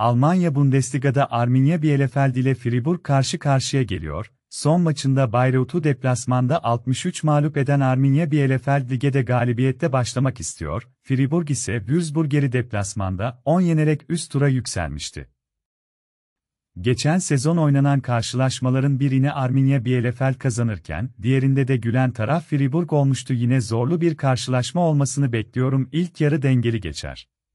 Almanya Bundesliga'da Arminia Bielefeld ile Fribourg karşı karşıya geliyor. Son maçında Bayreuthu deplasmanda 63 mağlup eden Arminia Bielefeld ligede galibiyette başlamak istiyor. Fribourg ise Würzburger'i deplasmanda 10 yenerek üst tura yükselmişti. Geçen sezon oynanan karşılaşmaların birini Arminia Bielefeld kazanırken, diğerinde de gülen taraf Fribourg olmuştu yine zorlu bir karşılaşma olmasını bekliyorum ilk yarı dengeli geçer.